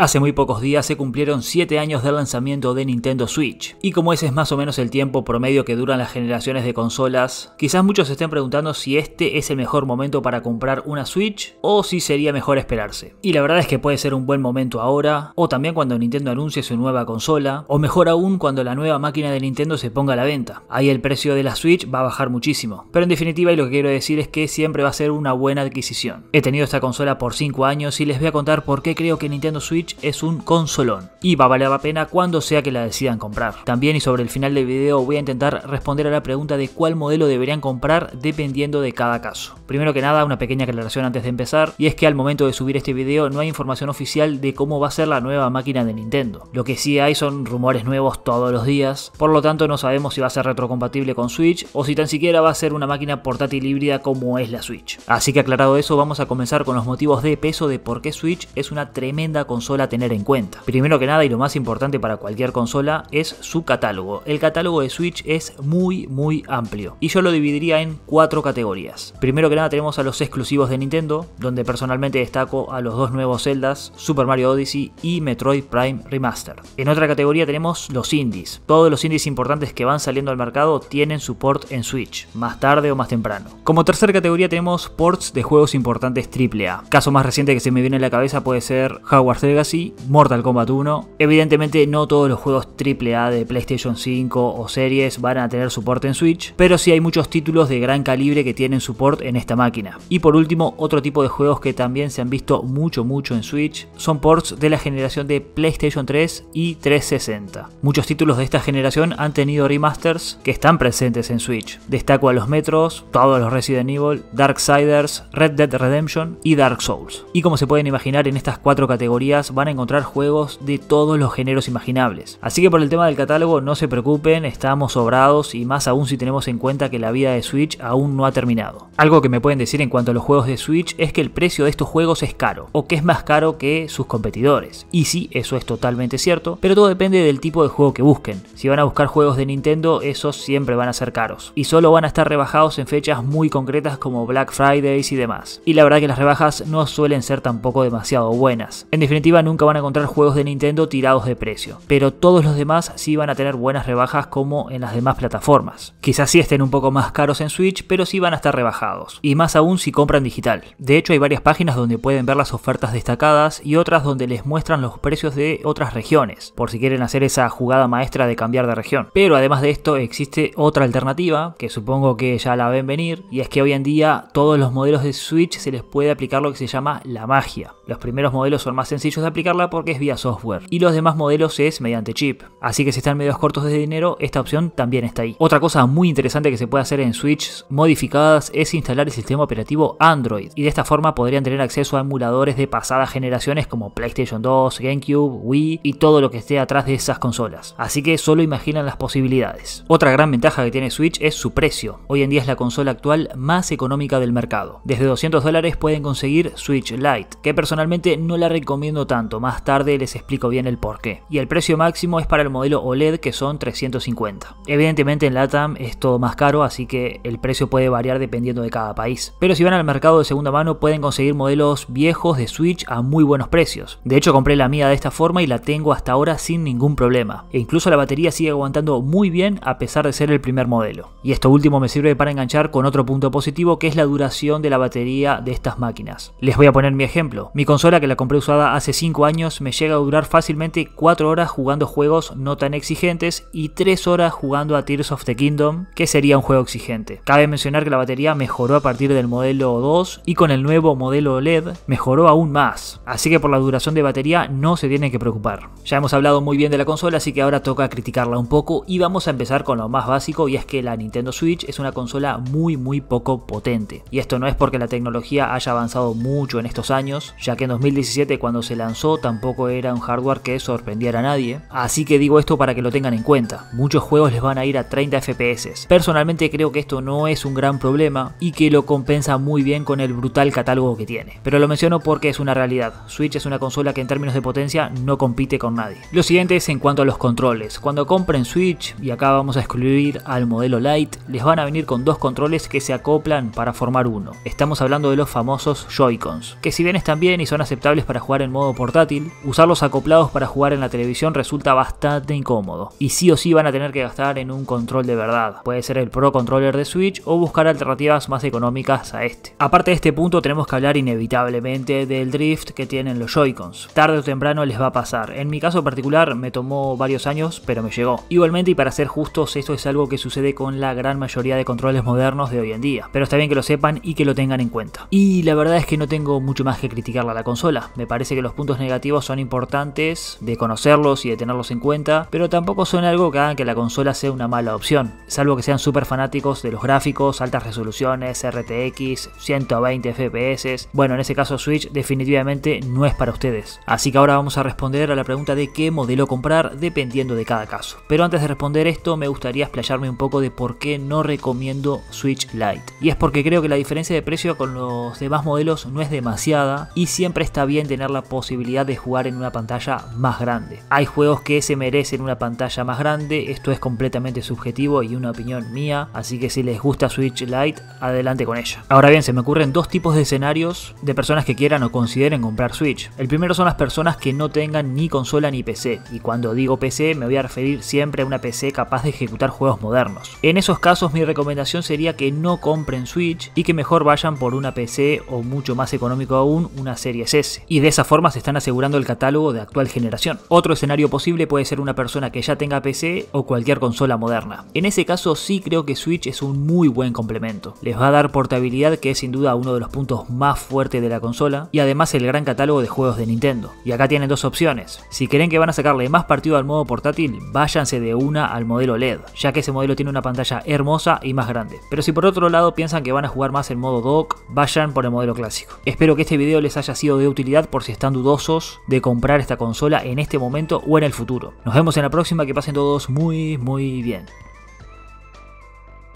Hace muy pocos días se cumplieron 7 años del lanzamiento de Nintendo Switch, y como ese es más o menos el tiempo promedio que duran las generaciones de consolas, quizás muchos se estén preguntando si este es el mejor momento para comprar una Switch o si sería mejor esperarse. Y la verdad es que puede ser un buen momento ahora, o también cuando Nintendo anuncie su nueva consola, o mejor aún cuando la nueva máquina de Nintendo se ponga a la venta. Ahí el precio de la Switch va a bajar muchísimo. Pero en definitiva, y lo que quiero decir es que siempre va a ser una buena adquisición. He tenido esta consola por 5 años y les voy a contar por qué creo que Nintendo Switch es un consolón y va a valer la pena cuando sea que la decidan comprar. También y sobre el final del video voy a intentar responder a la pregunta de cuál modelo deberían comprar dependiendo de cada caso. Primero que nada, una pequeña aclaración antes de empezar, y es que al momento de subir este video no hay información oficial de cómo va a ser la nueva máquina de Nintendo. Lo que sí hay son rumores nuevos todos los días, por lo tanto no sabemos si va a ser retrocompatible con Switch o si tan siquiera va a ser una máquina portátil híbrida como es la Switch. Así que aclarado eso, vamos a comenzar con los motivos de peso de por qué Switch es una tremenda consola a tener en cuenta. Primero que nada y lo más importante para cualquier consola es su catálogo. El catálogo de Switch es muy muy amplio y yo lo dividiría en cuatro categorías. Primero que nada tenemos a los exclusivos de Nintendo, donde personalmente destaco a los dos nuevos Zeldas, Super Mario Odyssey y Metroid Prime Remaster. En otra categoría tenemos los indies. Todos los indies importantes que van saliendo al mercado tienen su port en Switch, más tarde o más temprano. Como tercera categoría tenemos ports de juegos importantes AAA. Caso más reciente que se me viene a la cabeza puede ser Howard Legacy Mortal Kombat 1. Evidentemente no todos los juegos AAA de PlayStation 5 o series van a tener soporte en Switch, pero sí hay muchos títulos de gran calibre que tienen soporte en esta máquina. Y por último, otro tipo de juegos que también se han visto mucho mucho en Switch son ports de la generación de PlayStation 3 y 360. Muchos títulos de esta generación han tenido remasters que están presentes en Switch. Destaco a los Metros, todos los Resident Evil, Darksiders, Red Dead Redemption y Dark Souls. Y como se pueden imaginar, en estas cuatro categorías van a encontrar juegos de todos los géneros imaginables. Así que por el tema del catálogo no se preocupen, estamos sobrados y más aún si tenemos en cuenta que la vida de Switch aún no ha terminado. Algo que me pueden decir en cuanto a los juegos de Switch es que el precio de estos juegos es caro, o que es más caro que sus competidores. Y sí, eso es totalmente cierto, pero todo depende del tipo de juego que busquen. Si van a buscar juegos de Nintendo, esos siempre van a ser caros, y solo van a estar rebajados en fechas muy concretas como Black Fridays y demás. Y la verdad que las rebajas no suelen ser tampoco demasiado buenas. En definitiva, nunca van a encontrar juegos de Nintendo tirados de precio, pero todos los demás sí van a tener buenas rebajas como en las demás plataformas. Quizás sí estén un poco más caros en Switch, pero sí van a estar rebajados, y más aún si compran digital. De hecho hay varias páginas donde pueden ver las ofertas destacadas y otras donde les muestran los precios de otras regiones, por si quieren hacer esa jugada maestra de cambiar de región. Pero además de esto existe otra alternativa, que supongo que ya la ven venir, y es que hoy en día todos los modelos de Switch se les puede aplicar lo que se llama la magia. Los primeros modelos son más sencillos de aplicarla porque es vía software, y los demás modelos es mediante chip. Así que si están medios cortos de dinero, esta opción también está ahí. Otra cosa muy interesante que se puede hacer en Switch modificadas es instalar el sistema operativo Android, y de esta forma podrían tener acceso a emuladores de pasadas generaciones como PlayStation 2, GameCube, Wii y todo lo que esté atrás de esas consolas. Así que solo imaginan las posibilidades. Otra gran ventaja que tiene Switch es su precio. Hoy en día es la consola actual más económica del mercado. Desde 200 dólares pueden conseguir Switch Lite, ¿Qué personalmente no la recomiendo tanto, más tarde les explico bien el porqué. Y el precio máximo es para el modelo OLED que son 350. Evidentemente en LATAM es todo más caro, así que el precio puede variar dependiendo de cada país. Pero si van al mercado de segunda mano pueden conseguir modelos viejos de Switch a muy buenos precios. De hecho compré la mía de esta forma y la tengo hasta ahora sin ningún problema. E incluso la batería sigue aguantando muy bien a pesar de ser el primer modelo. Y esto último me sirve para enganchar con otro punto positivo que es la duración de la batería de estas máquinas. Les voy a poner mi ejemplo. Mi consola, que la compré usada hace 5 años, me llega a durar fácilmente 4 horas jugando juegos no tan exigentes y 3 horas jugando a Tears of the Kingdom, que sería un juego exigente. Cabe mencionar que la batería mejoró a partir del modelo 2 y con el nuevo modelo led mejoró aún más, así que por la duración de batería no se tiene que preocupar. Ya hemos hablado muy bien de la consola, así que ahora toca criticarla un poco y vamos a empezar con lo más básico y es que la Nintendo Switch es una consola muy muy poco potente. Y esto no es porque la tecnología haya avanzado mucho en estos años, ya que que en 2017 cuando se lanzó tampoco era un hardware que sorprendiera a nadie. Así que digo esto para que lo tengan en cuenta. Muchos juegos les van a ir a 30 FPS. Personalmente creo que esto no es un gran problema y que lo compensa muy bien con el brutal catálogo que tiene. Pero lo menciono porque es una realidad. Switch es una consola que en términos de potencia no compite con nadie. Lo siguiente es en cuanto a los controles. Cuando compren Switch, y acá vamos a excluir al modelo Lite, les van a venir con dos controles que se acoplan para formar uno. Estamos hablando de los famosos Joy-Cons, que si bien están bien y son aceptables para jugar en modo portátil, usarlos acoplados para jugar en la televisión resulta bastante incómodo, y sí o sí van a tener que gastar en un control de verdad, puede ser el Pro Controller de Switch o buscar alternativas más económicas a este. Aparte de este punto tenemos que hablar inevitablemente del drift que tienen los Joy-Cons, tarde o temprano les va a pasar, en mi caso particular me tomó varios años pero me llegó. Igualmente y para ser justos esto es algo que sucede con la gran mayoría de controles modernos de hoy en día, pero está bien que lo sepan y que lo tengan en cuenta. Y la verdad es que no tengo mucho más que criticar la consola. Me parece que los puntos negativos son importantes de conocerlos y de tenerlos en cuenta, pero tampoco son algo que hagan que la consola sea una mala opción, salvo que sean súper fanáticos de los gráficos, altas resoluciones, RTX, 120 FPS. Bueno, en ese caso Switch definitivamente no es para ustedes. Así que ahora vamos a responder a la pregunta de qué modelo comprar dependiendo de cada caso. Pero antes de responder esto, me gustaría explayarme un poco de por qué no recomiendo Switch Lite. Y es porque creo que la diferencia de precio con los demás modelos no es demasiada y si siempre está bien tener la posibilidad de jugar en una pantalla más grande. Hay juegos que se merecen una pantalla más grande, esto es completamente subjetivo y una opinión mía, así que si les gusta Switch Lite, adelante con ella. Ahora bien, se me ocurren dos tipos de escenarios de personas que quieran o consideren comprar Switch. El primero son las personas que no tengan ni consola ni PC, y cuando digo PC me voy a referir siempre a una PC capaz de ejecutar juegos modernos. En esos casos mi recomendación sería que no compren Switch y que mejor vayan por una PC o mucho más económico aún, una C Series S, y de esa forma se están asegurando el catálogo de actual generación. Otro escenario posible puede ser una persona que ya tenga PC o cualquier consola moderna. En ese caso sí creo que Switch es un muy buen complemento. Les va a dar portabilidad que es sin duda uno de los puntos más fuertes de la consola, y además el gran catálogo de juegos de Nintendo. Y acá tienen dos opciones. Si creen que van a sacarle más partido al modo portátil, váyanse de una al modelo LED, ya que ese modelo tiene una pantalla hermosa y más grande. Pero si por otro lado piensan que van a jugar más en modo dock, vayan por el modelo clásico. Espero que este video les haya sido de utilidad por si están dudosos de comprar esta consola en este momento o en el futuro. Nos vemos en la próxima, que pasen todos muy muy bien.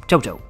Chau chau.